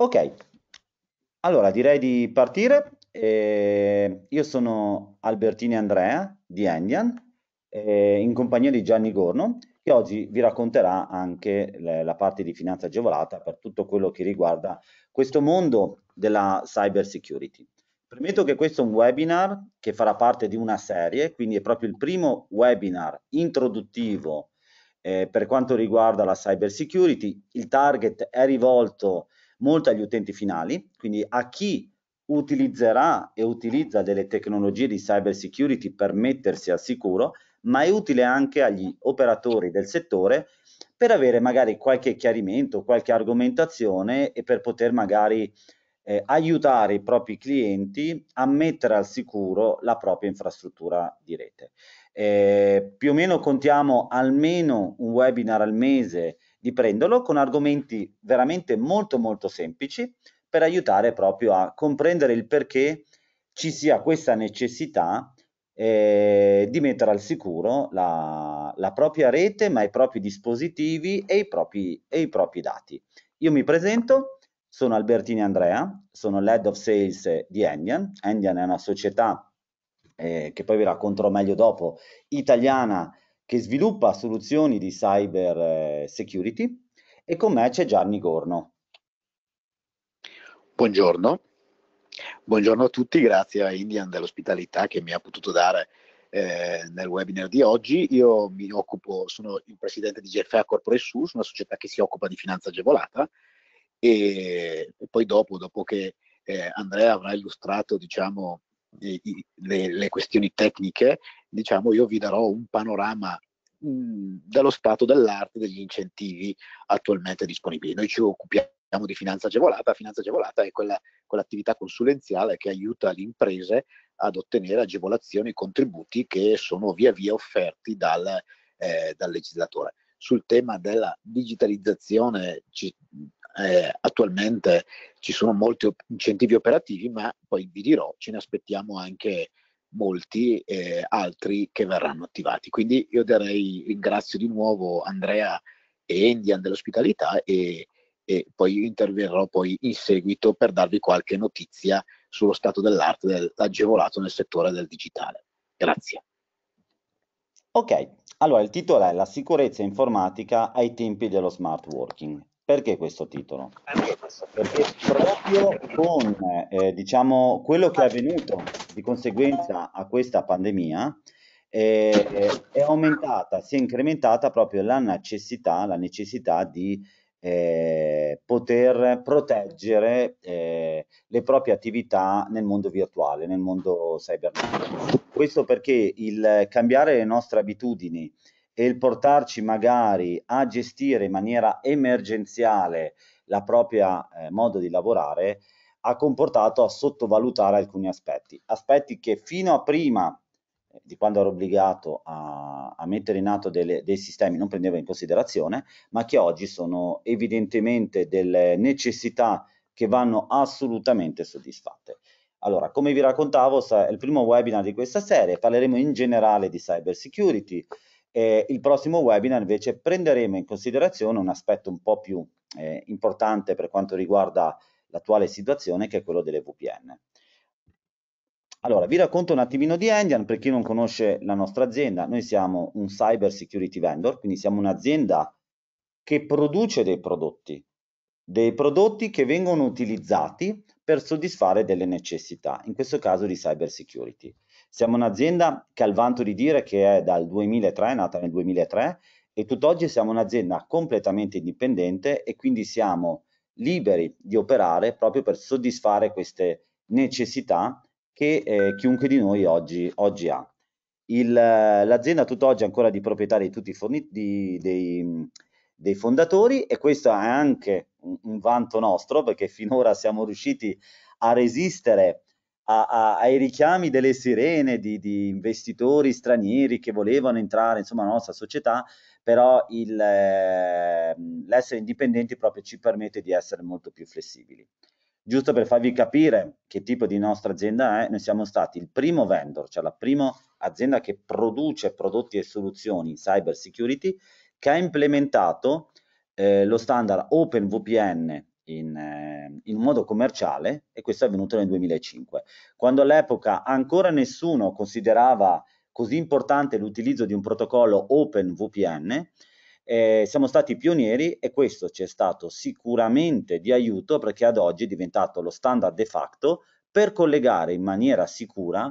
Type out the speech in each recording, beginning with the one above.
Ok, allora direi di partire. Eh, io sono Albertini Andrea di Endian, eh, in compagnia di Gianni Gorno, che oggi vi racconterà anche le, la parte di finanza agevolata per tutto quello che riguarda questo mondo della cyber security. Premetto che questo è un webinar che farà parte di una serie, quindi è proprio il primo webinar introduttivo eh, per quanto riguarda la cyber security. Il target è rivolto a molto agli utenti finali, quindi a chi utilizzerà e utilizza delle tecnologie di cyber security per mettersi al sicuro, ma è utile anche agli operatori del settore per avere magari qualche chiarimento, qualche argomentazione e per poter magari eh, aiutare i propri clienti a mettere al sicuro la propria infrastruttura di rete. Eh, più o meno contiamo almeno un webinar al mese di prenderlo con argomenti veramente molto molto semplici per aiutare proprio a comprendere il perché ci sia questa necessità eh, di mettere al sicuro la, la, propria rete, ma i propri dispositivi e i propri, e i propri dati. Io mi presento, sono Albertini Andrea, sono l'Head of Sales di Endian. Endian è una società, eh, che poi vi racconterò meglio dopo, italiana che sviluppa soluzioni di cyber eh, security e con me c'è Gianni Gorno. Buongiorno. Buongiorno a tutti, grazie a Indian dell'ospitalità che mi ha potuto dare eh, nel webinar di oggi. Io mi occupo, sono il presidente di GFA Corporate Sus, una società che si occupa di finanza agevolata e, e poi dopo, dopo che eh, Andrea avrà illustrato diciamo, i, i, le, le, questioni tecniche, diciamo io vi darò un panorama mhmm, dello stato dell'arte degli incentivi attualmente disponibili. Noi ci occupiamo di finanza agevolata, finanza agevolata è quella, quell'attività consulenziale che aiuta le imprese ad ottenere agevolazioni e contributi che sono via via offerti dal, eh, dal legislatore. Sul tema della digitalizzazione ci, eh, attualmente ci sono molti incentivi operativi, ma poi vi dirò, ce ne aspettiamo anche molti eh, altri che verranno attivati. Quindi io darei ringrazio di nuovo Andrea e Indian dell'ospitalità e, e poi interverrò poi in seguito per darvi qualche notizia sullo stato dell'arte dell'agevolato nel settore del digitale. Grazie. Ok, allora il titolo è La sicurezza informatica ai tempi dello smart working. Perché questo titolo? Allora perché proprio con eh, diciamo, quello che è avvenuto di conseguenza a questa pandemia eh, eh, è aumentata, si è incrementata proprio la necessità, la necessità di eh, poter proteggere eh, le proprie attività nel mondo virtuale, nel mondo cybernetico. Questo perché il cambiare le nostre abitudini e il portarci magari a gestire in maniera emergenziale la propria eh, modo di lavorare ha comportato a sottovalutare alcuni aspetti, aspetti che fino a prima eh, di quando ero obbligato a, a mettere in atto delle, dei sistemi non prendevo in considerazione, ma che oggi sono evidentemente delle necessità che vanno assolutamente soddisfatte. Allora, come vi raccontavo, è il primo webinar di questa serie, parleremo in generale di cyber security. Eh, il prossimo webinar invece prenderemo in considerazione un aspetto un po' più eh, importante per quanto riguarda l'attuale situazione che è quello delle VPN. Allora, vi racconto un attimino di Endian, per chi non conosce la nostra azienda, noi siamo un cyber security vendor, quindi siamo un'azienda che produce dei prodotti, dei prodotti che vengono utilizzati per soddisfare delle necessità, in questo caso di cyber security. Siamo un'azienda che ha il vanto di dire che è dal 2003, è nata nel 2003, e tutt'oggi siamo un'azienda completamente indipendente e quindi siamo liberi di operare proprio per soddisfare queste necessità che eh, chiunque di noi oggi, oggi ha. Il, l'azienda tutt'oggi è ancora di proprietà di tutti i forni, dei, dei, fondatori e questo è anche un, un, vanto nostro perché finora siamo riusciti a resistere a, a, ai richiami delle sirene di, di investitori stranieri che volevano entrare insomma, nella nostra società però il, eh, l'essere indipendenti proprio ci permette di essere molto più flessibili. Giusto per farvi capire che tipo di nostra azienda è, noi siamo stati il primo vendor, cioè la prima azienda che produce prodotti e soluzioni in cyber security, che ha implementato eh, lo standard OpenVPN in, eh, in, modo commerciale e questo è avvenuto nel 2005, quando all'epoca ancora nessuno considerava così importante l'utilizzo di un protocollo OpenVPN, eh, siamo stati pionieri e questo ci è stato sicuramente di aiuto perché ad oggi è diventato lo standard de facto per collegare in maniera sicura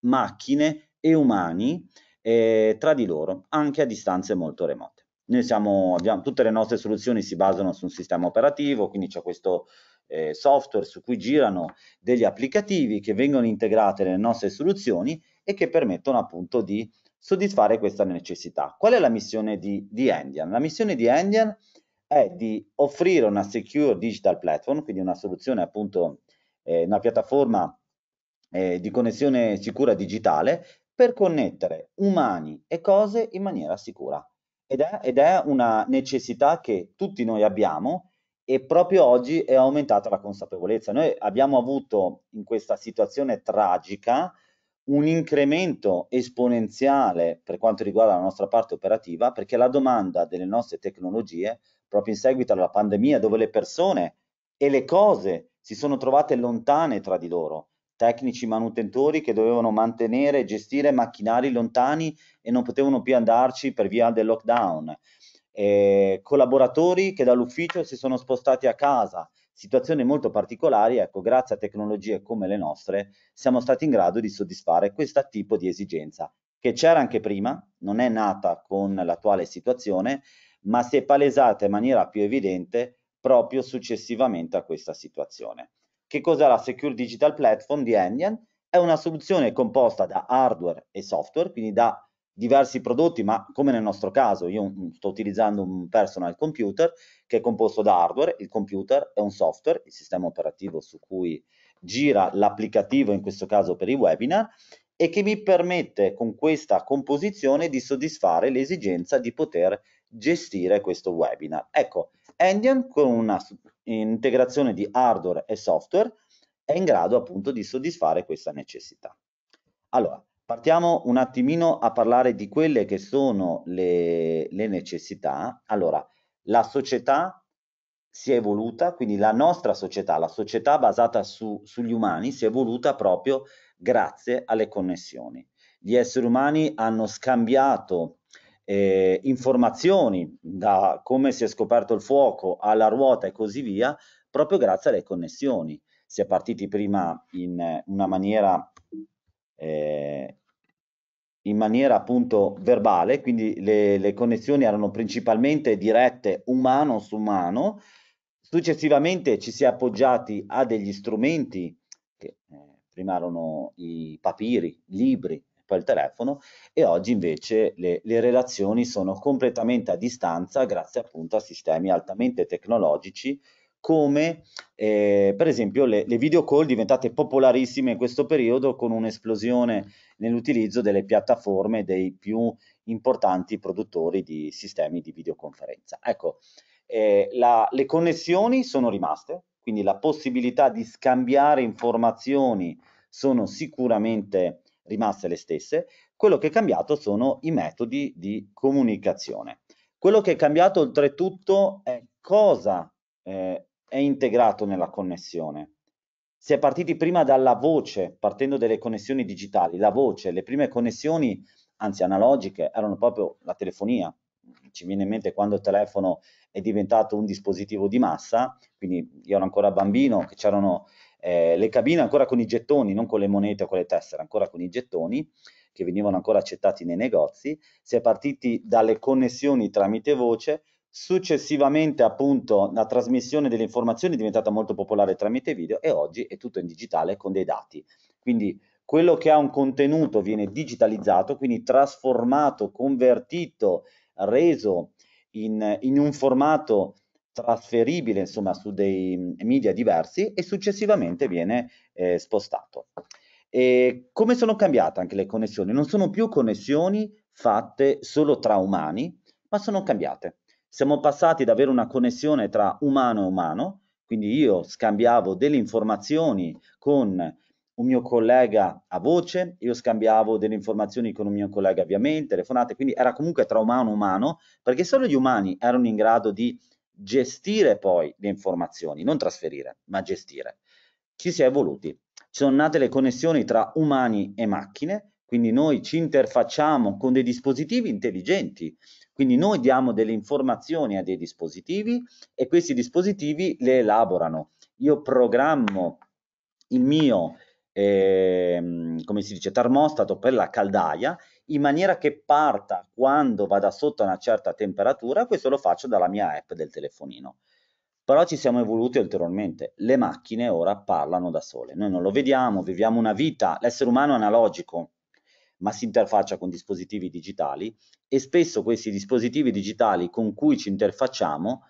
macchine e umani eh, tra di loro, anche a distanze molto remote. Noi siamo, abbiamo, tutte le nostre soluzioni si basano su un sistema operativo, quindi c'è questo eh, software su cui girano degli applicativi che vengono integrati nelle nostre soluzioni e che permettono appunto di soddisfare questa necessità. Qual è la missione di, di Endian? La missione di Endian è di offrire una secure digital platform, quindi una soluzione appunto, eh, una piattaforma eh, di connessione sicura digitale per connettere umani e cose in maniera sicura. Ed è, ed è, una necessità che tutti noi abbiamo e proprio oggi è aumentata la consapevolezza. Noi abbiamo avuto in questa situazione tragica un incremento esponenziale per quanto riguarda la nostra parte operativa, perché la domanda delle nostre tecnologie, proprio in seguito alla pandemia, dove le persone e le cose si sono trovate lontane tra di loro, tecnici manutentori che dovevano mantenere e gestire macchinari lontani e non potevano più andarci per via del lockdown, eh, collaboratori che dall'ufficio si sono spostati a casa, situazioni molto particolari, ecco, grazie a tecnologie come le nostre siamo stati in grado di soddisfare questo tipo di esigenza, che c'era anche prima, non è nata con l'attuale situazione, ma si è palesata in maniera più evidente proprio successivamente a questa situazione. Che cos'è la Secure Digital Platform di Endian? È una soluzione composta da hardware e software, quindi da diversi prodotti, ma come nel nostro caso, io mm, sto utilizzando un personal computer che è composto da hardware, il computer è un software, il sistema operativo su cui gira l'applicativo, in questo caso per i webinar, e che mi permette con questa composizione di soddisfare l'esigenza di poter gestire questo webinar. Ecco, Endian con una integrazione di hardware e software è in grado appunto di soddisfare questa necessità. Allora, Partiamo un attimino a parlare di quelle che sono le, le necessità. Allora, la società si è evoluta, quindi la nostra società, la società basata su, sugli umani, si è evoluta proprio grazie alle connessioni. Gli esseri umani hanno scambiato eh, informazioni da come si è scoperto il fuoco alla ruota e così via, proprio grazie alle connessioni. Si è partiti prima in una maniera eh, in maniera appunto verbale, quindi le, le connessioni erano principalmente dirette umano su umano, successivamente ci si è appoggiati a degli strumenti che eh, prima erano i papiri, i libri, poi il telefono e oggi invece le, le relazioni sono completamente a distanza grazie appunto a sistemi altamente tecnologici come eh, per esempio le, le video call diventate popolarissime in questo periodo con un'esplosione nell'utilizzo delle piattaforme dei più importanti produttori di sistemi di videoconferenza. Ecco, eh, la, le connessioni sono rimaste, quindi la possibilità di scambiare informazioni sono sicuramente rimaste le stesse, quello che è cambiato sono i metodi di comunicazione. Quello che è cambiato oltretutto è cosa eh, è integrato nella connessione. Si è partiti prima dalla voce, partendo dalle connessioni digitali, la voce, le prime connessioni, anzi analogiche, erano proprio la telefonia. Ci viene in mente quando il telefono è diventato un dispositivo di massa, quindi io ero ancora bambino, che c'erano eh, le cabine ancora con i gettoni, non con le monete o con le tessere, ancora con i gettoni che venivano ancora accettati nei negozi, si è partiti dalle connessioni tramite voce Successivamente, appunto, la trasmissione delle informazioni è diventata molto popolare tramite video e oggi è tutto in digitale con dei dati. Quindi quello che ha un contenuto viene digitalizzato, quindi trasformato, convertito, reso in, in un formato trasferibile, insomma, su dei mm, media diversi e successivamente viene eh, spostato. E come sono cambiate anche le connessioni? Non sono più connessioni fatte solo tra umani, ma sono cambiate. Siamo passati ad avere una connessione tra umano e umano, quindi io scambiavo delle informazioni con un mio collega a voce, io scambiavo delle informazioni con un mio collega via mail, telefonate, quindi era comunque tra umano e umano, perché solo gli umani erano in grado di gestire poi le informazioni, non trasferire, ma gestire. Ci si è evoluti. Ci sono nate le connessioni tra umani e macchine, quindi noi ci interfacciamo con dei dispositivi intelligenti quindi noi diamo delle informazioni a dei dispositivi e questi dispositivi le elaborano. Io programmo il mio, eh, come si dice, termostato per la caldaia in maniera che parta quando vada sotto una certa temperatura, questo lo faccio dalla mia app del telefonino. Però ci siamo evoluti ulteriormente, le macchine ora parlano da sole, noi non lo vediamo, viviamo una vita, l'essere umano è analogico, ma si interfaccia con dispositivi digitali e spesso questi dispositivi digitali con cui ci interfacciamo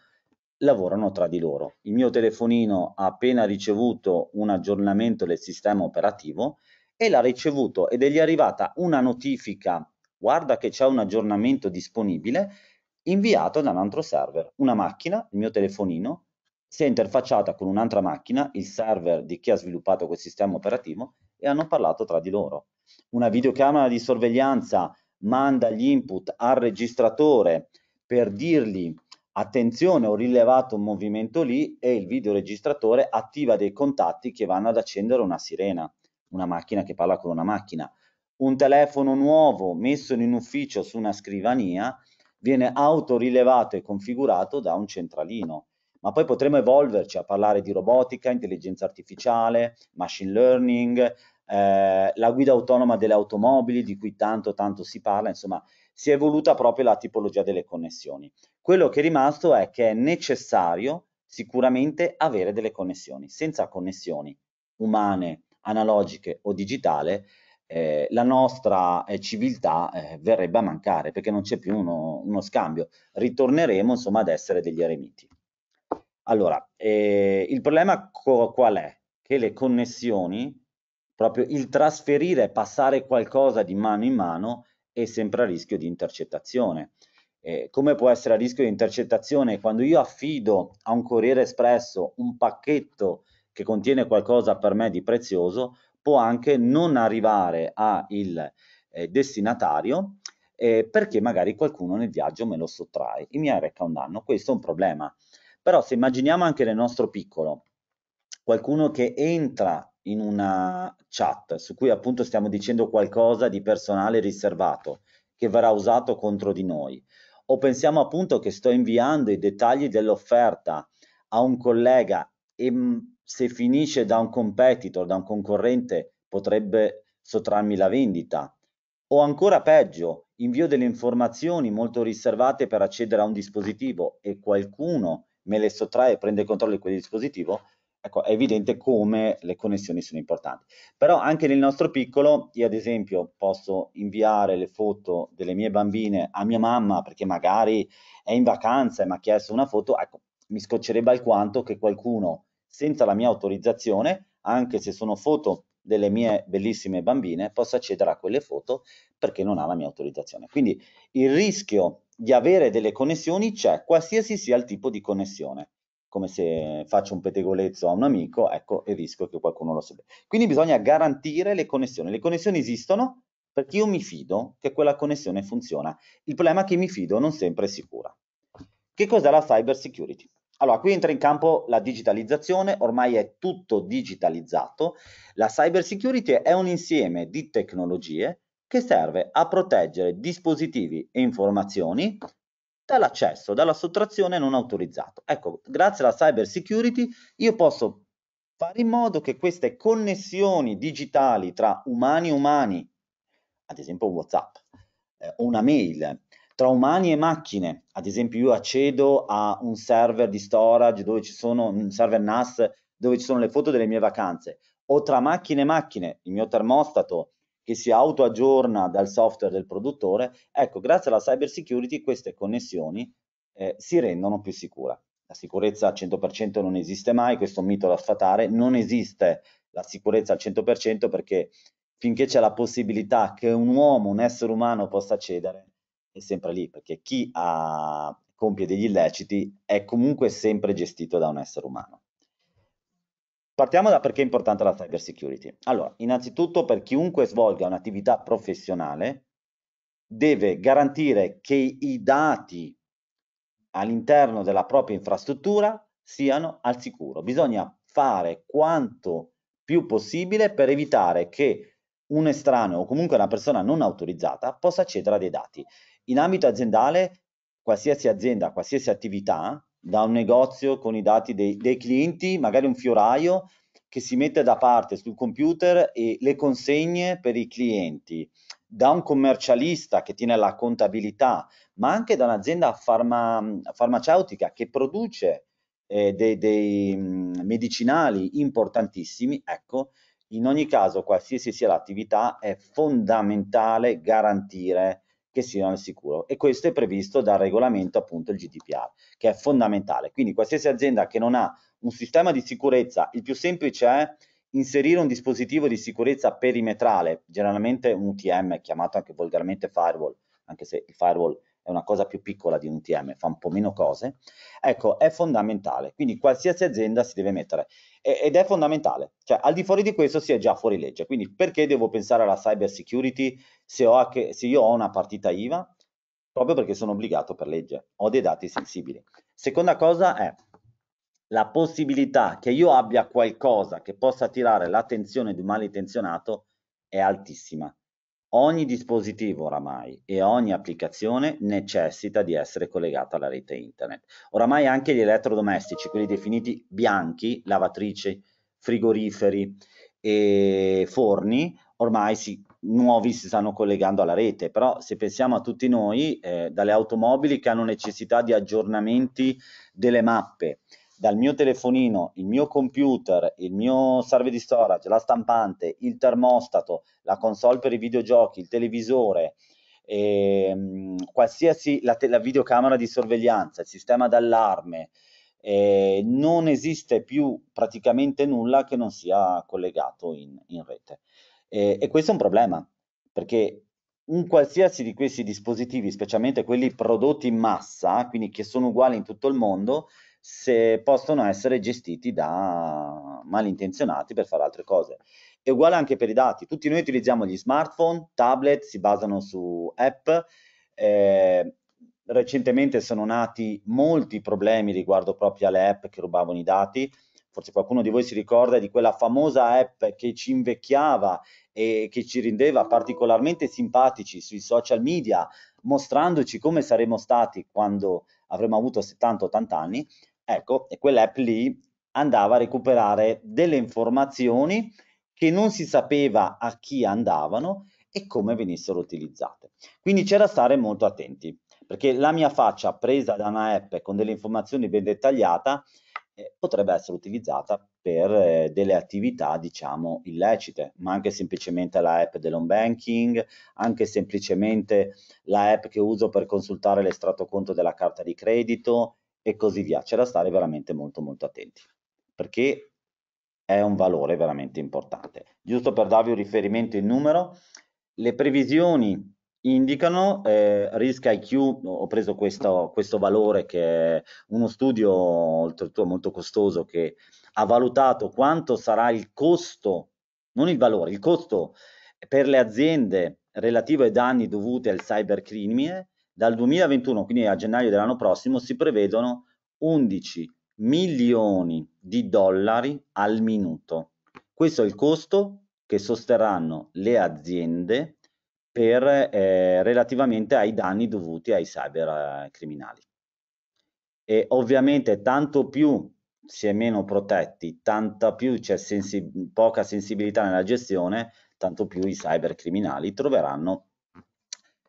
lavorano tra di loro. Il mio telefonino ha appena ricevuto un aggiornamento del sistema operativo e l'ha ricevuto ed è gli è arrivata una notifica, guarda che c'è un aggiornamento disponibile, inviato da un altro server. Una macchina, il mio telefonino, si è interfacciata con un'altra macchina, il server di chi ha sviluppato quel sistema operativo, e hanno parlato tra di loro una videocamera di sorveglianza manda gli input al registratore per dirgli attenzione ho rilevato un movimento lì e il videoregistratore attiva dei contatti che vanno ad accendere una sirena, una macchina che parla con una macchina. Un telefono nuovo messo in ufficio su una scrivania viene autorilevato e configurato da un centralino. Ma poi potremo evolverci a parlare di robotica, intelligenza artificiale, machine learning, eh, la guida autonoma delle automobili di cui tanto tanto si parla, insomma si è evoluta proprio la tipologia delle connessioni. Quello che è rimasto è che è necessario sicuramente avere delle connessioni, senza connessioni umane, analogiche o digitale eh, la nostra eh, civiltà eh, verrebbe a mancare perché non c'è più uno, uno, scambio. Ritorneremo insomma ad essere degli eremiti. Allora, eh, il problema qual è? Che le connessioni proprio il trasferire, passare qualcosa di mano in mano è sempre a rischio di intercettazione. Eh, come può essere a rischio di intercettazione quando io affido a un Corriere Espresso un pacchetto che contiene qualcosa per me di prezioso, può anche non arrivare al eh, destinatario eh, perché magari qualcuno nel viaggio me lo sottrae e mi arrecca un danno. Questo è un problema. Però se immaginiamo anche nel nostro piccolo, qualcuno che entra in una chat su cui appunto stiamo dicendo qualcosa di personale riservato che verrà usato contro di noi o pensiamo appunto che sto inviando i dettagli dell'offerta a un collega e mm, se finisce da un competitor, da un concorrente, potrebbe sottrarmi la vendita. O ancora peggio, invio delle informazioni molto riservate per accedere a un dispositivo e qualcuno me le sottrae e prende controllo di quel dispositivo, Ecco, è evidente come le connessioni sono importanti. Però anche nel nostro piccolo, io ad esempio posso inviare le foto delle mie bambine a mia mamma perché magari è in vacanza e mi ha chiesto una foto, ecco, mi scoccerebbe alquanto che qualcuno senza la mia autorizzazione, anche se sono foto delle mie bellissime bambine, possa accedere a quelle foto perché non ha la mia autorizzazione. Quindi il rischio di avere delle connessioni c'è, qualsiasi sia il tipo di connessione come se faccio un pettegolezzo a un amico, ecco, e rischio che qualcuno lo sappia. Quindi bisogna garantire le connessioni. Le connessioni esistono perché io mi fido che quella connessione funziona. Il problema è che mi fido non sempre è sicura. Che cos'è la cyber security? Allora, qui entra in campo la digitalizzazione, ormai è tutto digitalizzato. La cyber security è un insieme di tecnologie che serve a proteggere dispositivi e informazioni dall'accesso, dalla sottrazione non autorizzato. Ecco, grazie alla cyber security io posso fare in modo che queste connessioni digitali tra umani e umani, ad esempio WhatsApp eh, una mail, tra umani e macchine, ad esempio io accedo a un server di storage dove ci sono un server NAS dove ci sono le foto delle mie vacanze, o tra macchine e macchine, il mio termostato che si autoaggiorna dal software del produttore, ecco, grazie alla cyber security queste connessioni eh, si rendono più sicure. La sicurezza al 100% non esiste mai, questo è un mito da sfatare, non esiste la sicurezza al 100% perché finché c'è la possibilità che un uomo, un essere umano possa accedere, è sempre lì, perché chi ha, compie degli illeciti è comunque sempre gestito da un essere umano. Partiamo da perché è importante la cyber security. Allora, innanzitutto per chiunque svolga un'attività professionale deve garantire che i dati all'interno della propria infrastruttura siano al sicuro. Bisogna fare quanto più possibile per evitare che un estraneo o comunque una persona non autorizzata possa accedere a dei dati. In ambito aziendale, qualsiasi azienda, qualsiasi attività da un negozio con i dati dei, dei clienti, magari un fioraio che si mette da parte sul computer e le consegne per i clienti, da un commercialista che tiene la contabilità, ma anche da un'azienda farma, farmaceutica che produce eh, dei, dei mm, medicinali importantissimi, ecco, in ogni caso, qualsiasi sia l'attività, è fondamentale garantire che siano al sicuro e questo è previsto dal regolamento appunto il GDPR che è fondamentale quindi qualsiasi azienda che non ha un sistema di sicurezza il più semplice è inserire un dispositivo di sicurezza perimetrale generalmente un UTM chiamato anche volgarmente firewall anche se il firewall è una cosa più piccola di un TM, fa un po' meno cose, ecco, è fondamentale. Quindi qualsiasi azienda si deve mettere ed è fondamentale. Cioè, al di fuori di questo si è già fuori legge. Quindi perché devo pensare alla cyber security se, ho anche, se io ho una partita IVA? Proprio perché sono obbligato per legge, ho dei dati sensibili. Seconda cosa è la possibilità che io abbia qualcosa che possa attirare l'attenzione di un malintenzionato è altissima. Ogni dispositivo oramai e ogni applicazione necessita di essere collegata alla rete internet. Oramai anche gli elettrodomestici, quelli definiti bianchi, lavatrici, frigoriferi e forni, ormai si, nuovi si stanno collegando alla rete, però se pensiamo a tutti noi, eh, dalle automobili che hanno necessità di aggiornamenti delle mappe, dal mio telefonino, il mio computer, il mio server di storage, la stampante, il termostato, la console per i videogiochi, il televisore, ehm, la, te- la, videocamera di sorveglianza, il sistema d'allarme, eh, non esiste più praticamente nulla che non sia collegato in, in rete. Eh, e questo è un problema, perché un qualsiasi di questi dispositivi, specialmente quelli prodotti in massa, quindi che sono uguali in tutto il mondo, se possono essere gestiti da malintenzionati per fare altre cose. È uguale anche per i dati. Tutti noi utilizziamo gli smartphone, tablet, si basano su app. Eh, recentemente sono nati molti problemi riguardo proprio alle app che rubavano i dati. Forse qualcuno di voi si ricorda di quella famosa app che ci invecchiava e che ci rendeva particolarmente simpatici sui social media, mostrandoci come saremmo stati quando avremmo avuto 70-80 anni. Ecco, e quell'app lì andava a recuperare delle informazioni che non si sapeva a chi andavano e come venissero utilizzate. Quindi c'era da stare molto attenti, perché la mia faccia presa da una app con delle informazioni ben dettagliate eh, potrebbe essere utilizzata per eh, delle attività, diciamo, illecite, ma anche semplicemente la app dell'home banking, anche semplicemente la app che uso per consultare l'estratto conto della carta di credito e così via. C'è da stare veramente molto molto attenti perché è un valore veramente importante. Giusto per darvi un riferimento in numero, le previsioni indicano, eh, Risk IQ, ho preso questo, questo, valore che è uno studio oltretutto molto costoso che ha valutato quanto sarà il costo, non il valore, il costo per le aziende relativo ai danni dovuti al cybercrimine dal 2021, quindi a gennaio dell'anno prossimo, si prevedono 11 milioni di dollari al minuto. Questo è il costo che sosterranno le aziende per, eh, relativamente ai danni dovuti ai cybercriminali. Eh, e ovviamente tanto più si è meno protetti, tanta più c'è sensi poca sensibilità nella gestione, tanto più i cybercriminali troveranno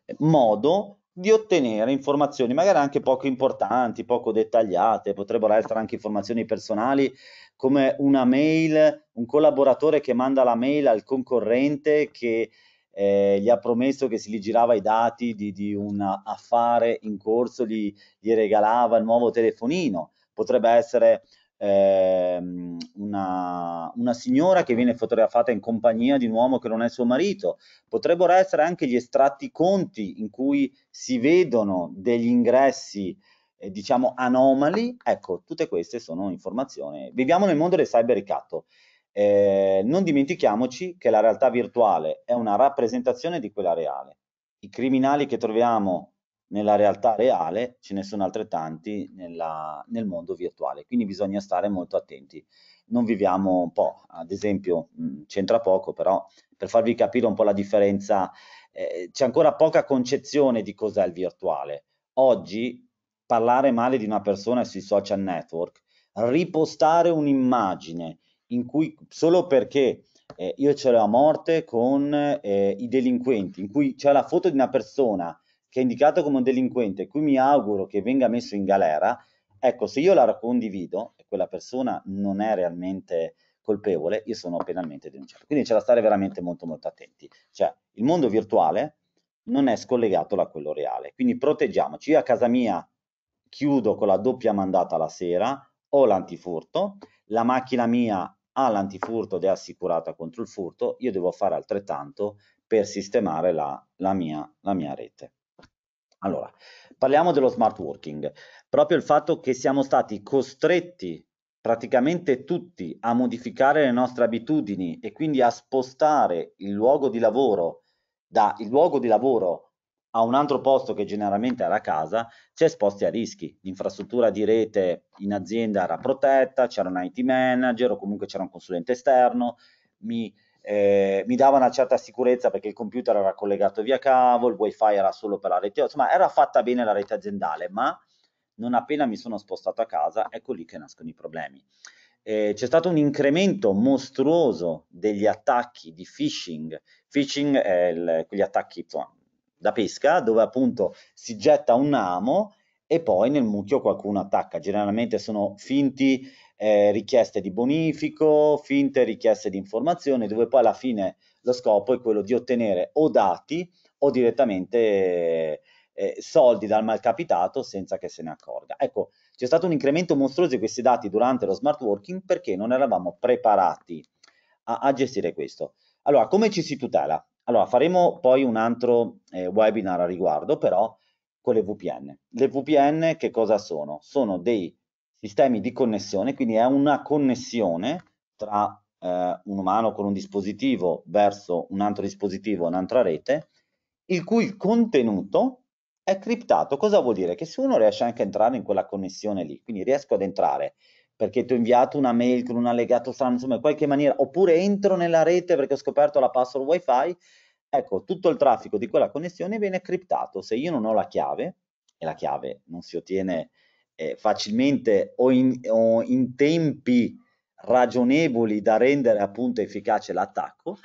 eh, modo di ottenere informazioni magari anche poco importanti, poco dettagliate, potrebbero essere anche informazioni personali come una mail, un collaboratore che manda la mail al concorrente che eh, gli ha promesso che si gli girava i dati di, di un affare in corso, gli, gli regalava il nuovo telefonino, potrebbe essere ehm, una, una, signora che viene fotografata in compagnia di un uomo che non è suo marito, potrebbero essere anche gli estratti conti in cui si vedono degli ingressi eh, diciamo anomali, ecco tutte queste sono informazioni. Viviamo nel mondo del cyber ricatto. Eh, non dimentichiamoci che la realtà virtuale è una rappresentazione di quella reale. I criminali che troviamo nella realtà reale, ce ne sono altrettanti nella, nel mondo virtuale, quindi bisogna stare molto attenti. Non viviamo un po', ad esempio, mh, mm, c'entra poco, però per farvi capire un po' la differenza, eh, c'è ancora poca concezione di cos'è il virtuale. Oggi parlare male di una persona sui social network, ripostare un'immagine in cui solo perché eh, io ce l'ho a morte con eh, i delinquenti, in cui c'è la foto di una persona che è indicato come un delinquente, cui mi auguro che venga messo in galera, ecco, se io la condivido e quella persona non è realmente colpevole, io sono penalmente denunciato. Quindi c'è da stare veramente molto molto attenti. Cioè, il mondo virtuale non è scollegato da quello reale, quindi proteggiamoci. Io a casa mia chiudo con la doppia mandata la sera, ho l'antifurto, la macchina mia ha l'antifurto ed è assicurata contro il furto, io devo fare altrettanto per sistemare la, la, mia, la mia rete. Allora, parliamo dello smart working. Proprio il fatto che siamo stati costretti praticamente tutti a modificare le nostre abitudini e quindi a spostare il luogo di lavoro dal luogo di lavoro a un altro posto che generalmente era casa, ci è esposti a rischi. L'infrastruttura di rete in azienda era protetta, c'era un IT manager o comunque c'era un consulente esterno, mi eh, mi dava una certa sicurezza perché il computer era collegato via cavo, il wifi era solo per la rete, insomma era fatta bene la rete aziendale, ma non appena mi sono spostato a casa, ecco lì che nascono i problemi. Eh, c'è stato un incremento mostruoso degli attacchi di phishing. Phishing è il, quegli attacchi insomma, da pesca dove appunto si getta un amo e poi nel mucchio qualcuno attacca. Generalmente sono finti eh, richieste di bonifico, finte richieste di informazioni, dove poi alla fine lo scopo è quello di ottenere o dati o direttamente eh, eh, soldi dal malcapitato senza che se ne accorga. Ecco, c'è stato un incremento mostruoso di questi dati durante lo smart working perché non eravamo preparati a, a gestire questo. Allora, come ci si tutela? Allora, faremo poi un altro eh, webinar a riguardo, però con le VPN. Le VPN che cosa sono? Sono dei sistemi di connessione, quindi è una connessione tra eh, un umano con un dispositivo verso un altro dispositivo, un'altra rete, il cui contenuto è criptato. Cosa vuol dire? Che se uno riesce anche a entrare in quella connessione lì, quindi riesco ad entrare perché ti ho inviato una mail con un allegato strano, insomma in qualche maniera, oppure entro nella rete perché ho scoperto la password wifi, ecco, tutto il traffico di quella connessione viene criptato. Se io non ho la chiave, e la chiave non si ottiene eh, facilmente o in, o in tempi ragionevoli da rendere appunto efficace l'attacco,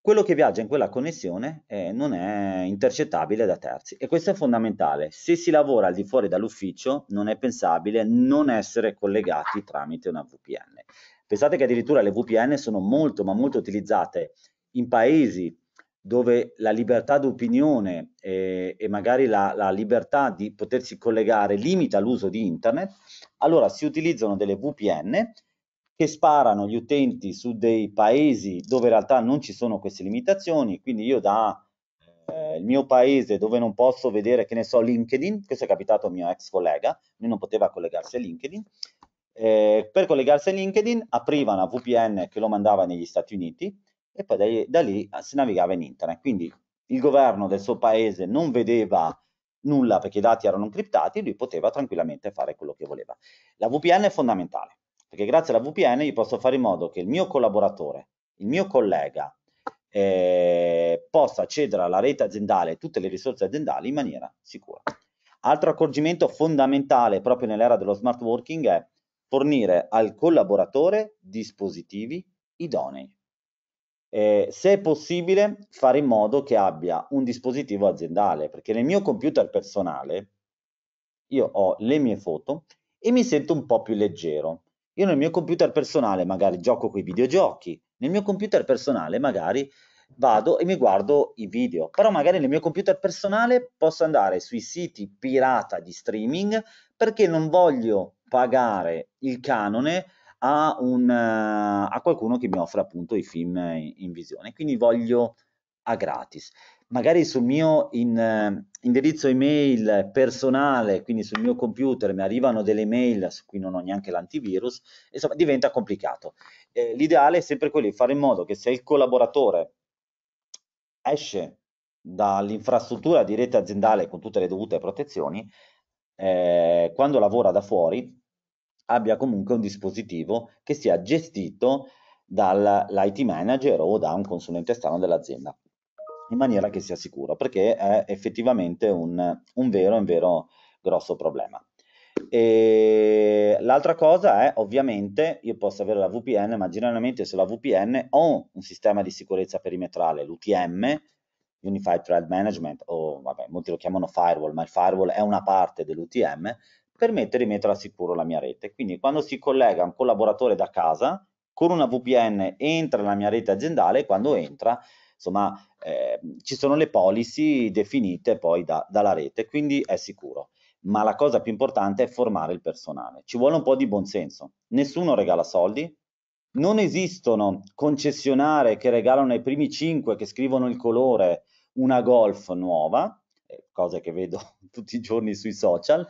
quello che viaggia in quella connessione eh, non è intercettabile da terzi e questo è fondamentale. Se si lavora al di fuori dall'ufficio non è pensabile non essere collegati tramite una VPN. Pensate che addirittura le VPN sono molto ma molto utilizzate in paesi dove la libertà d'opinione e, eh, e magari la, la, libertà di potersi collegare limita l'uso di internet, allora si utilizzano delle VPN che sparano gli utenti su dei paesi dove in realtà non ci sono queste limitazioni, quindi io da eh, il mio paese dove non posso vedere, che ne so, LinkedIn, questo è capitato a mio ex collega, lui non poteva collegarsi a LinkedIn, eh, per collegarsi a LinkedIn apriva una VPN che lo mandava negli Stati Uniti, e poi da lì, da lì ah, si navigava in internet. Quindi il governo del suo paese non vedeva nulla perché i dati erano criptati, lui poteva tranquillamente fare quello che voleva. La VPN è fondamentale, perché grazie alla VPN io posso fare in modo che il mio collaboratore, il mio collega, eh, possa accedere alla rete aziendale e tutte le risorse aziendali in maniera sicura. Altro accorgimento fondamentale proprio nell'era dello smart working è fornire al collaboratore dispositivi idonei eh, se è possibile fare in modo che abbia un dispositivo aziendale, perché nel mio computer personale io ho le mie foto e mi sento un po' più leggero. Io nel mio computer personale magari gioco con i videogiochi, nel mio computer personale magari vado e mi guardo i video, però magari nel mio computer personale posso andare sui siti pirata di streaming perché non voglio pagare il canone a, un, eh, a qualcuno che mi offre appunto i film in, visione. Quindi voglio a gratis. Magari sul mio in, eh, indirizzo email personale, quindi sul mio computer, mi arrivano delle mail su cui non ho neanche l'antivirus, insomma diventa complicato. Eh, l'ideale è sempre quello di fare in modo che se il collaboratore esce dall'infrastruttura di rete aziendale con tutte le dovute protezioni, eh, quando lavora da fuori, abbia comunque un dispositivo che sia gestito dall'IT manager o da un consulente esterno dell'azienda in maniera che sia sicuro perché è effettivamente un, un vero, un vero grosso problema. E l'altra cosa è ovviamente io posso avere la VPN, ma generalmente la VPN ho un sistema di sicurezza perimetrale, l'UTM, Unified Threat Management, o vabbè, molti lo chiamano firewall, ma il firewall è una parte dell'UTM permette di mettere a sicuro la mia rete. Quindi quando si collega un collaboratore da casa, con una VPN entra nella mia rete aziendale e quando entra, insomma, eh, ci sono le policy definite poi da, dalla rete, quindi è sicuro. Ma la cosa più importante è formare il personale. Ci vuole un po' di buonsenso. Nessuno regala soldi, non esistono concessionarie che regalano ai primi 5 che scrivono il colore una golf nuova, eh, cose che vedo tutti i giorni sui social,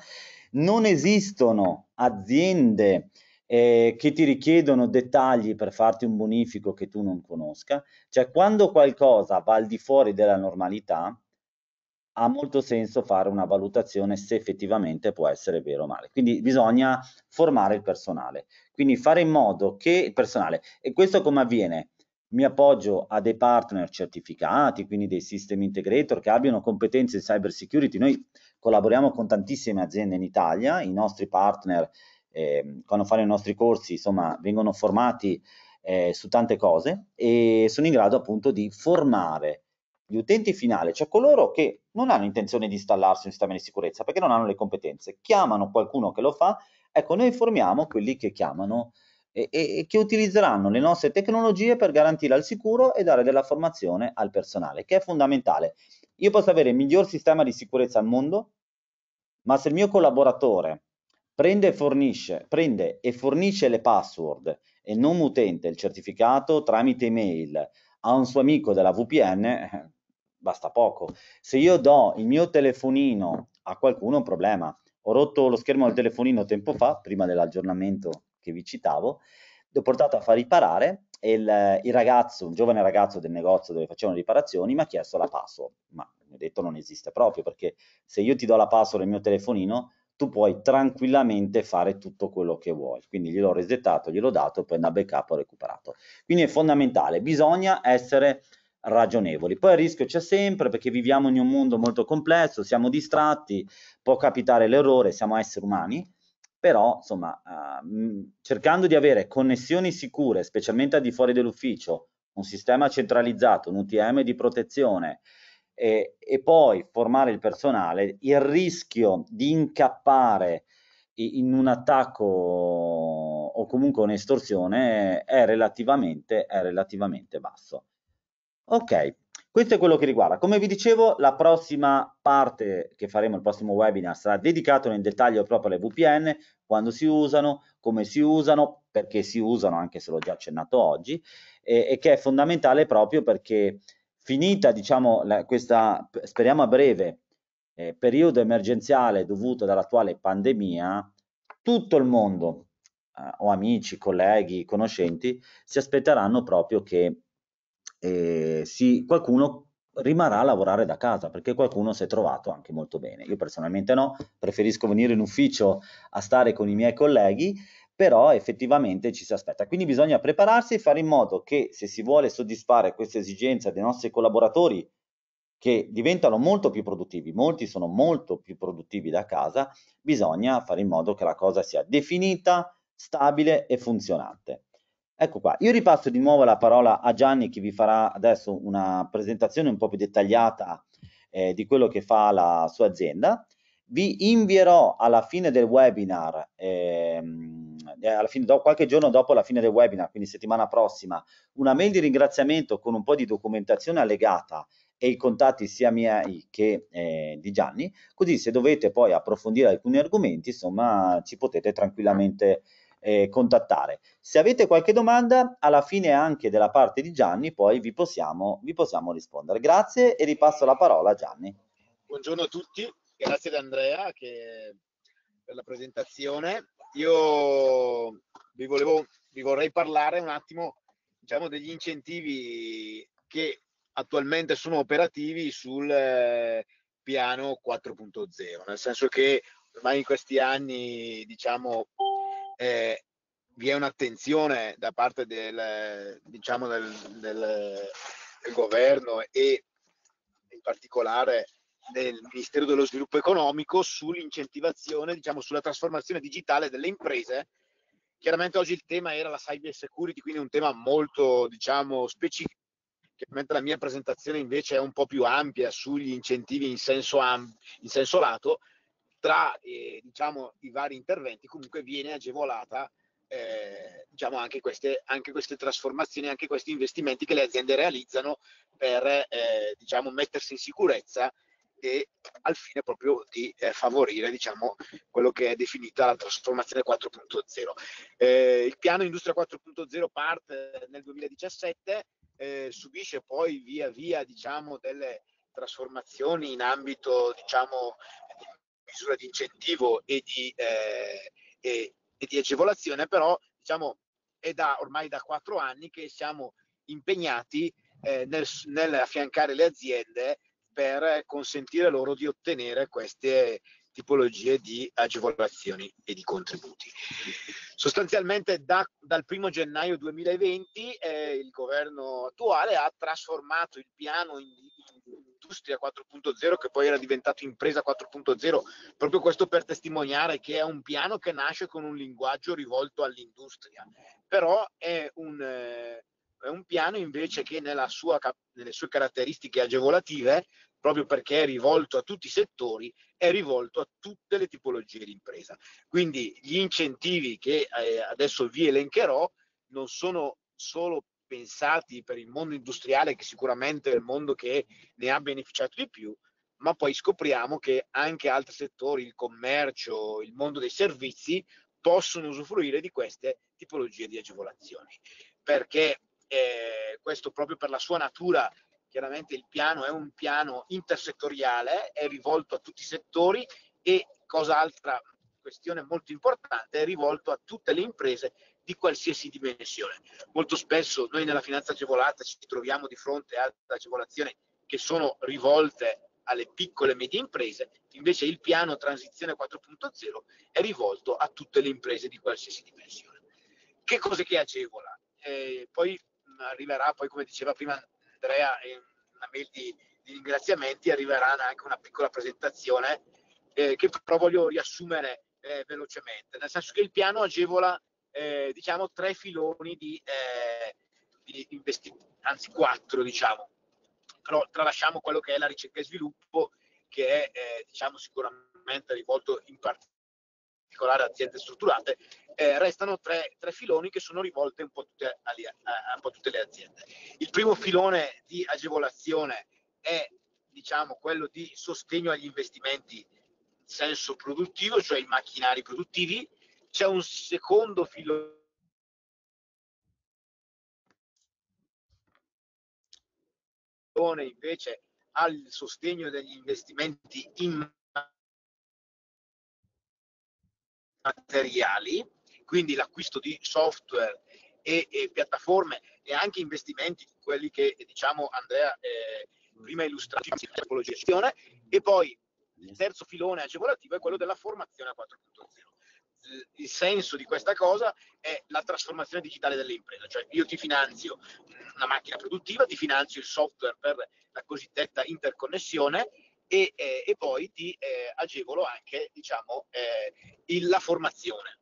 non esistono aziende eh, che ti richiedono dettagli per farti un bonifico che tu non conosca, cioè quando qualcosa va al di fuori della normalità ha molto senso fare una valutazione se effettivamente può essere vero o male. Quindi bisogna formare il personale, quindi fare in modo che il personale, e questo come avviene? mi appoggio a dei partner certificati, quindi dei system integrator che abbiano competenze in cyber security. Noi collaboriamo con tantissime aziende in Italia, i nostri partner eh, quando fanno i nostri corsi, insomma, vengono formati eh, su tante cose e sono in grado appunto di formare gli utenti finali, cioè coloro che non hanno intenzione di installarsi un sistema di sicurezza perché non hanno le competenze, chiamano qualcuno che lo fa, ecco, noi formiamo quelli che chiamano e, e, che utilizzeranno le nostre tecnologie per garantire al sicuro e dare della formazione al personale, che è fondamentale. Io posso avere il miglior sistema di sicurezza al mondo, ma se il mio collaboratore prende e fornisce, prende e fornisce le password e non utente il certificato tramite email a un suo amico della VPN, eh, basta poco. Se io do il mio telefonino a qualcuno un problema. Ho rotto lo schermo del telefonino tempo fa, prima dell'aggiornamento che vi citavo, l'ho portato a far riparare e il, il, ragazzo, un giovane ragazzo del negozio dove facevano riparazioni, mi ha chiesto la password, ma mi ho detto non esiste proprio perché se io ti do la password nel mio telefonino tu puoi tranquillamente fare tutto quello che vuoi. Quindi gliel'ho resettato, gliel'ho dato, poi da backup ho recuperato. Quindi è fondamentale, bisogna essere ragionevoli. Poi il rischio c'è sempre perché viviamo in un mondo molto complesso, siamo distratti, può capitare l'errore, siamo esseri umani, però insomma uh, cercando di avere connessioni sicure, specialmente al di fuori dell'ufficio, un sistema centralizzato, un UTM di protezione e, e poi formare il personale, il rischio di incappare in un attacco o comunque un'estorsione è relativamente, è relativamente basso. Ok, questo è quello che riguarda. Come vi dicevo, la prossima parte che faremo, il prossimo webinar, sarà dedicato nel dettaglio proprio alle VPN, quando si usano, come si usano, perché si usano, anche se l'ho già accennato oggi, e, e che è fondamentale proprio perché finita, diciamo, la, questa, speriamo a breve, eh, periodo emergenziale dovuto dall'attuale pandemia, tutto il mondo, eh, o amici, colleghi, conoscenti, si aspetteranno proprio che eh, si, qualcuno rimarrà a lavorare da casa perché qualcuno si è trovato anche molto bene. Io personalmente no, preferisco venire in ufficio a stare con i miei colleghi, però effettivamente ci si aspetta. Quindi bisogna prepararsi e fare in modo che se si vuole soddisfare questa esigenza dei nostri collaboratori che diventano molto più produttivi, molti sono molto più produttivi da casa, bisogna fare in modo che la cosa sia definita, stabile e funzionante. Ecco qua, io ripasso di nuovo la parola a Gianni che vi farà adesso una presentazione un po' più dettagliata eh, di quello che fa la sua azienda. Vi invierò alla fine del webinar, ehm, eh, fine, do, qualche giorno dopo la fine del webinar, quindi settimana prossima, una mail di ringraziamento con un po' di documentazione allegata e i contatti sia miei che eh, di Gianni, così se dovete poi approfondire alcuni argomenti, insomma, ci potete tranquillamente... Mm eh, contattare. Se avete qualche domanda, alla fine anche della parte di Gianni, poi vi possiamo, vi possiamo rispondere. Grazie e ripasso la parola a Gianni. Buongiorno a tutti, grazie ad Andrea che... per la presentazione. Io vi, volevo, vi vorrei parlare un attimo diciamo, degli incentivi che attualmente sono operativi sul eh, piano 4.0, nel senso che ormai in questi anni diciamo, eh, vi è un'attenzione da parte del, diciamo del, del, del governo e in particolare del Ministero dello Sviluppo Economico sull'incentivazione, diciamo sulla trasformazione digitale delle imprese. Chiaramente oggi il tema era la cyber security, quindi un tema molto diciamo specifico, mentre la mia presentazione invece è un po' più ampia sugli incentivi in senso, am- in senso lato, tra eh, diciamo, i vari interventi comunque viene agevolata eh, diciamo anche, queste, anche queste trasformazioni, anche questi investimenti che le aziende realizzano per eh, diciamo, mettersi in sicurezza e al fine proprio di eh, favorire diciamo, quello che è definita la trasformazione 4.0. Eh, il piano Industria 4.0 parte nel 2017, eh, subisce poi via via diciamo, delle trasformazioni in ambito diciamo, misura di incentivo e di, eh, e, e di agevolazione, però diciamo, è da, ormai da quattro anni che siamo impegnati eh, nel, nel affiancare le aziende per consentire loro di ottenere queste tipologie di agevolazioni e di contributi. Sostanzialmente da, dal 1 gennaio 2020 eh, il governo attuale ha trasformato il piano in, in industria 4.0 che poi era diventato impresa 4.0, proprio questo per testimoniare che è un piano che nasce con un linguaggio rivolto all'industria, però è un, eh, è un piano invece che sua, nelle sue caratteristiche agevolative, proprio perché è rivolto a tutti i settori, è rivolto a tutte le tipologie di impresa. Quindi gli incentivi che eh, adesso vi elencherò non sono solo pensati per il mondo industriale, che sicuramente è il mondo che ne ha beneficiato di più, ma poi scopriamo che anche altri settori, il commercio, il mondo dei servizi, possono usufruire di queste tipologie di agevolazioni. Perché eh, questo proprio per la sua natura, chiaramente il piano è un piano intersettoriale, è rivolto a tutti i settori e, cosa altra questione molto importante, è rivolto a tutte le imprese di qualsiasi dimensione. Molto spesso noi nella finanza agevolata ci troviamo di fronte ad agevolazioni che sono rivolte alle piccole e medie imprese, invece il piano Transizione 4.0 è rivolto a tutte le imprese di qualsiasi dimensione. Che cos'è che agevola? Eh, poi arriverà, poi come diceva prima Andrea, una mail di, di ringraziamenti, arriverà anche una piccola presentazione eh, che però voglio riassumere eh, velocemente, nel senso che il piano agevola eh, diciamo tre filoni di, eh, di investimento, anzi quattro diciamo, però tralasciamo quello che è la ricerca e sviluppo che è eh, diciamo sicuramente rivolto in particolare a aziende strutturate, eh, restano tre, tre, filoni che sono rivolte un po, tutte, a, a, un po' tutte le aziende. Il primo filone di agevolazione è diciamo, quello di sostegno agli investimenti in senso produttivo, cioè i macchinari produttivi, c'è un secondo filo invece al sostegno degli investimenti in materiali, quindi l'acquisto di software e, e, piattaforme e anche investimenti, quelli che diciamo Andrea eh, prima illustrato in tipologia e poi il terzo filone agevolativo è quello della formazione 4.0. Eh, il senso di questa cosa è la trasformazione digitale dell'impresa, cioè io ti finanzio una macchina produttiva, ti finanzio il software per la cosiddetta interconnessione e, eh, e poi ti eh, agevolo anche diciamo, eh, il, la formazione.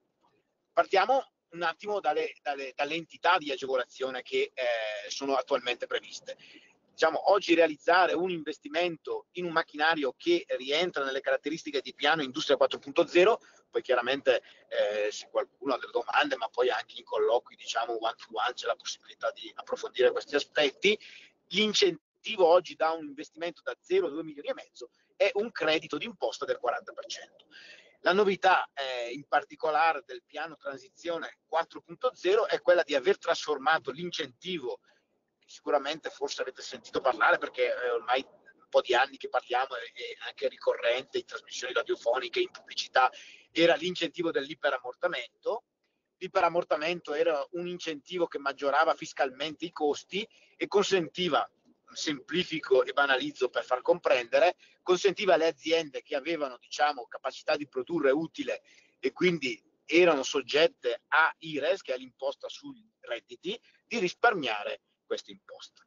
Partiamo un attimo dalle, dalle, dalle entità di agevolazione che eh, sono attualmente previste diciamo, oggi realizzare un investimento in un macchinario che rientra nelle caratteristiche di piano Industria 4.0, poi chiaramente eh, se qualcuno ha delle domande, ma poi anche in colloqui, diciamo, one to one c'è la possibilità di approfondire questi aspetti, l'incentivo oggi da un investimento da 0 a 2 milioni e mezzo è un credito d'imposta del 40%. La novità eh, in particolare del piano transizione 4.0 è quella di aver trasformato l'incentivo sicuramente forse avete sentito parlare perché eh, ormai un po' di anni che parliamo eh, e anche ricorrente in trasmissioni radiofoniche, in pubblicità, era l'incentivo dell'iperammortamento. L'iperammortamento era un incentivo che maggiorava fiscalmente i costi e consentiva, semplifico e banalizzo per far comprendere, consentiva alle aziende che avevano diciamo, capacità di produrre utile e quindi erano soggette a IRES, che è l'imposta sui redditi, di risparmiare questa imposta.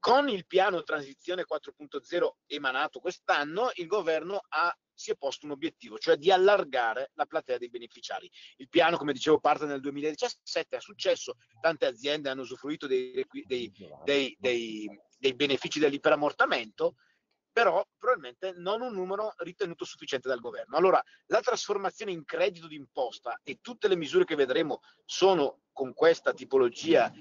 Con il piano transizione 4.0 emanato quest'anno, il governo ha, si è posto un obiettivo, cioè di allargare la platea dei beneficiari. Il piano, come dicevo, parte nel 2017, ha successo, tante aziende hanno usufruito dei, dei, dei, dei benefici dell'iperammortamento, però probabilmente non un numero ritenuto sufficiente dal governo. Allora, la trasformazione in credito d'imposta e tutte le misure che vedremo sono con questa tipologia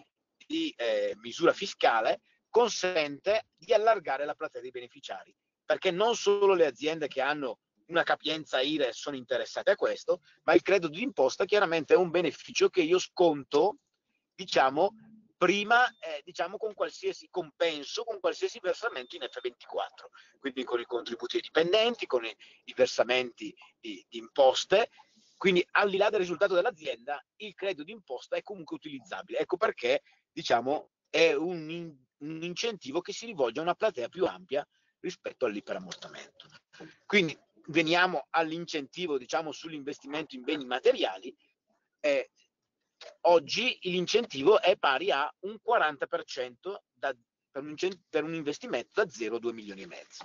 di eh, misura fiscale consente di allargare la platea dei beneficiari, perché non solo le aziende che hanno una capienza IRE sono interessate a questo, ma il credito d'imposta chiaramente è un beneficio che io sconto, diciamo, prima, eh, diciamo, con qualsiasi compenso, con qualsiasi versamento in F24, quindi con i contributi ai dipendenti, con i, i versamenti di, di imposte, quindi al di là del risultato dell'azienda, il credito d'imposta è comunque utilizzabile. Ecco perché diciamo, è un, in, un incentivo che si rivolge a una platea più ampia rispetto all'iperammortamento. Quindi veniamo all'incentivo diciamo, sull'investimento in beni materiali. Eh, oggi l'incentivo è pari a un 40% da, per, un, per, un, investimento da 0 a 2 milioni e mezzo.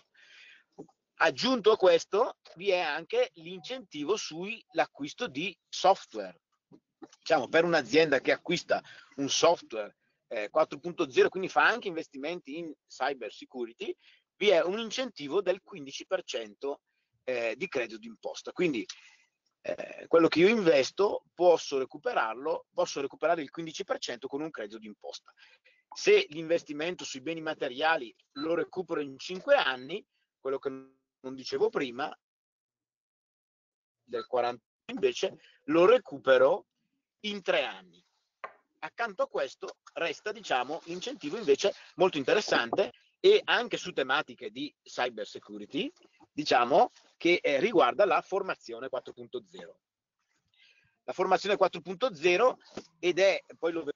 Aggiunto a questo vi è anche l'incentivo sull'acquisto di software. Diciamo, per un'azienda che acquista un software 4.0, eh, quindi fa anche investimenti in cyber security, vi è un incentivo del 15% eh, di credito d'imposta. Quindi eh, quello che io investo posso recuperarlo, posso recuperare il 15% con un credito d'imposta. Se l'investimento sui beni materiali lo recupero in 5 anni, quello che non dicevo prima, del 40 invece lo recupero in 3 anni accanto a questo resta diciamo, incentivo invece molto interessante e anche su tematiche di cyber security, diciamo che eh, riguarda la formazione 4.0. La formazione 4.0 ed è poi lo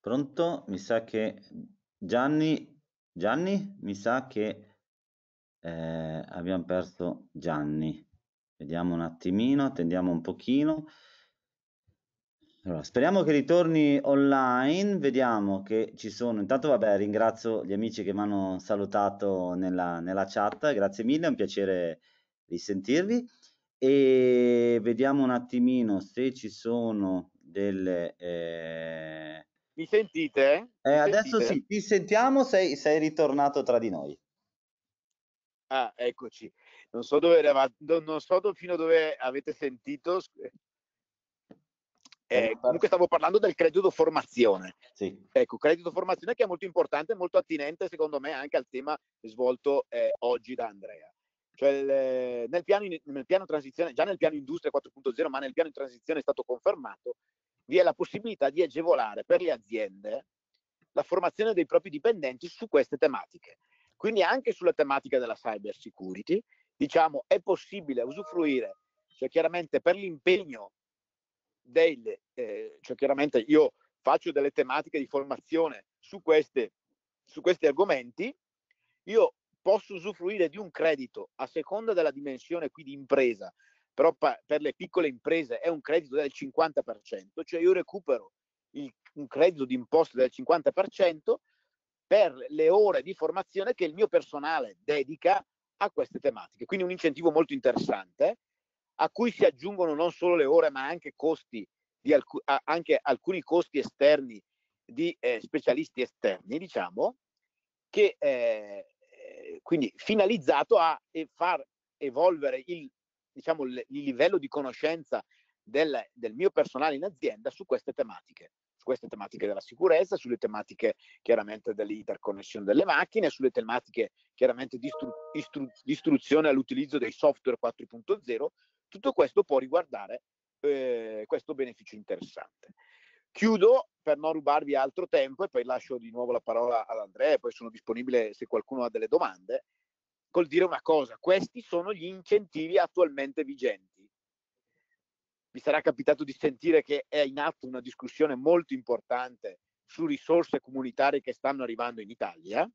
Pronto? Mi sa che Gianni Gianni, mi sa che eh, abbiamo perso Gianni. Vediamo un attimino, attendiamo un pochino. Allora, speriamo che ritorni online, vediamo che ci sono. Intanto vabbè, ringrazio gli amici che mi hanno salutato nella, nella chat, grazie mille, è un piacere risentirvi. E vediamo un attimino se ci sono delle... Eh... Mi sentite? Eh, adesso sentite? sì, ti sentiamo, sei, sei ritornato tra di noi. Ah, eccoci. Non so dove eravate, non so fino a dove avete sentito. Eh, eh comunque stavo parlando del credito formazione. Sì. Ecco, credito formazione che è molto importante, molto attinente secondo me anche al tema svolto eh, oggi da Andrea. Cioè, il, nel, piano, nel piano transizione, già nel piano industria 4.0, ma nel piano di transizione è stato confermato, vi è la possibilità di agevolare per le aziende la formazione dei propri dipendenti su queste tematiche. Quindi anche sulla tematica della cyber security, diciamo, è possibile usufruire, cioè chiaramente per l'impegno del, eh, cioè chiaramente io faccio delle tematiche di formazione su, queste, su questi argomenti, io posso usufruire di un credito a seconda della dimensione qui di impresa, però pa- per le piccole imprese è un credito del 50%, cioè io recupero il, un credito di imposta del 50% per le ore di formazione che il mio personale dedica a queste tematiche. Quindi un incentivo molto interessante a cui si aggiungono non solo le ore ma anche, costi alc- anche alcuni costi esterni di eh, specialisti esterni, diciamo, che eh, eh quindi finalizzato a far evolvere il, diciamo, il livello di conoscenza del, del mio personale in azienda su queste tematiche su queste tematiche della sicurezza, sulle tematiche chiaramente dell'interconnessione delle macchine, sulle tematiche chiaramente di, istru- istru- istruzione all'utilizzo dei software 4.0, tutto questo può riguardare eh, questo beneficio interessante. Chiudo per non rubarvi altro tempo e poi lascio di nuovo la parola ad Andrea, poi sono disponibile se qualcuno ha delle domande, col dire una cosa, questi sono gli incentivi attualmente vigenti vi sarà capitato di sentire che è in atto una discussione molto importante su risorse comunitarie che stanno arrivando in Italia,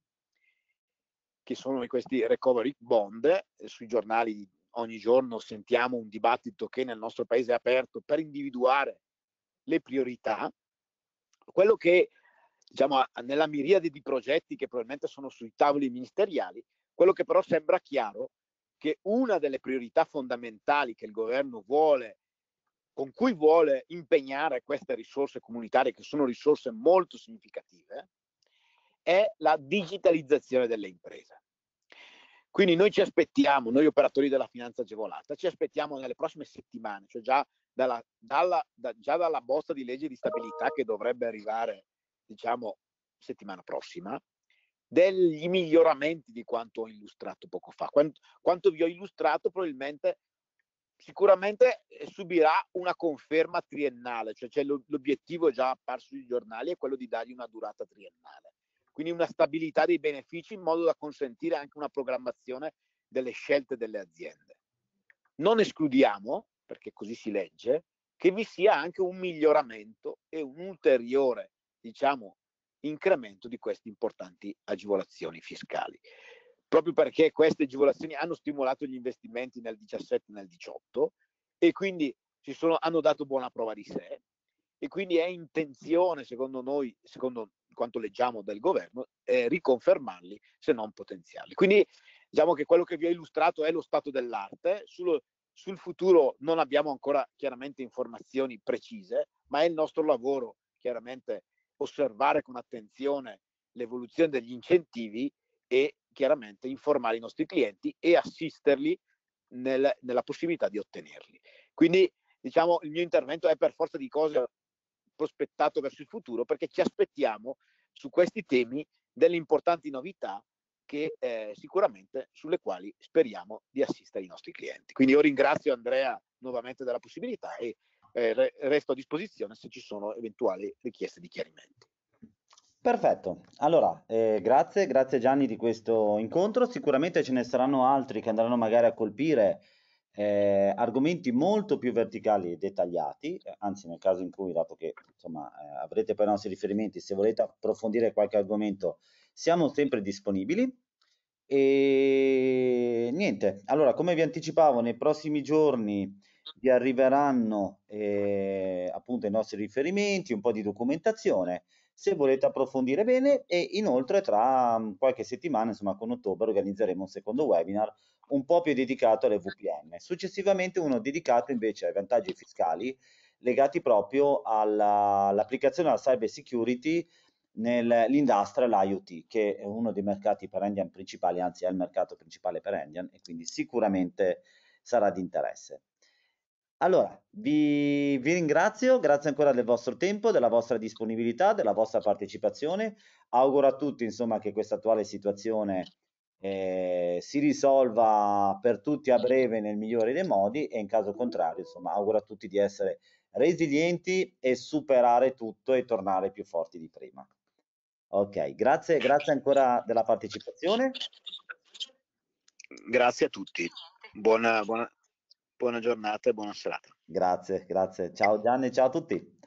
che sono questi recovery bond, sui giornali ogni giorno sentiamo un dibattito che nel nostro paese è aperto per individuare le priorità. Quello che diciamo nella miriade di progetti che probabilmente sono sui tavoli ministeriali, quello che però sembra chiaro che una delle priorità fondamentali che il governo vuole con cui vuole impegnare queste risorse comunitarie, che sono risorse molto significative, è la digitalizzazione delle imprese. Quindi noi ci aspettiamo, noi operatori della finanza agevolata, ci aspettiamo nelle prossime settimane, cioè già dalla, dalla, da, già dalla bozza di legge di stabilità che dovrebbe arrivare, diciamo, settimana prossima, degli miglioramenti di quanto ho illustrato poco fa. Quanto, quanto vi ho illustrato probabilmente sicuramente eh, subirà una conferma triennale, cioè, cioè l'obiettivo già apparso sui giornali è quello di dargli una durata triennale, quindi una stabilità dei benefici in modo da consentire anche una programmazione delle scelte delle aziende. Non escludiamo, perché così si legge, che vi sia anche un miglioramento e un ulteriore, diciamo, incremento di queste importanti agevolazioni fiscali proprio perché queste agevolazioni hanno stimolato gli investimenti nel 17 e nel 18 e quindi sono, hanno dato buona prova di sé e quindi è intenzione, secondo noi, secondo quanto leggiamo del governo, eh, riconfermarli se non potenziarli. Quindi diciamo che quello che vi ho illustrato è lo stato dell'arte, sullo, sul futuro non abbiamo ancora chiaramente informazioni precise, ma è il nostro lavoro chiaramente osservare con attenzione l'evoluzione degli incentivi e chiaramente informare i nostri clienti e assisterli nel, nella possibilità di ottenerli. Quindi diciamo il mio intervento è per forza di cose prospettato verso il futuro perché ci aspettiamo su questi temi delle importanti novità che eh, sicuramente sulle quali speriamo di assistere i nostri clienti. Quindi io ringrazio Andrea nuovamente della possibilità e eh, resto a disposizione se ci sono eventuali richieste di chiarimento. Perfetto, allora eh, grazie, grazie Gianni di questo incontro, sicuramente ce ne saranno altri che andranno magari a colpire eh, argomenti molto più verticali e dettagliati, eh, anzi nel caso in cui, dato che insomma, eh, avrete poi i nostri riferimenti, se volete approfondire qualche argomento, siamo sempre disponibili. E niente, allora come vi anticipavo, nei prossimi giorni vi arriveranno eh, appunto i nostri riferimenti, un po' di documentazione se volete approfondire bene e inoltre tra mm, qualche settimana, insomma con ottobre, organizzeremo un secondo webinar un po' più dedicato alle VPN. Successivamente uno dedicato invece ai vantaggi fiscali legati proprio all'applicazione alla cyber security nell'industria IoT, che è uno dei mercati per Indian principali, anzi è il mercato principale per Indian e quindi sicuramente sarà di interesse. Allora, vi, vi, ringrazio, grazie ancora del vostro tempo, della vostra disponibilità, della vostra partecipazione. Auguro a tutti insomma, che questa attuale situazione eh, si risolva per tutti a breve nel migliore dei modi e in caso contrario insomma, auguro a tutti di essere resilienti e superare tutto e tornare più forti di prima. Ok, grazie, grazie ancora della partecipazione. Grazie a tutti. Buona, buona, buona giornata e buona serata. Grazie, grazie. Ciao Gianni, ciao a tutti.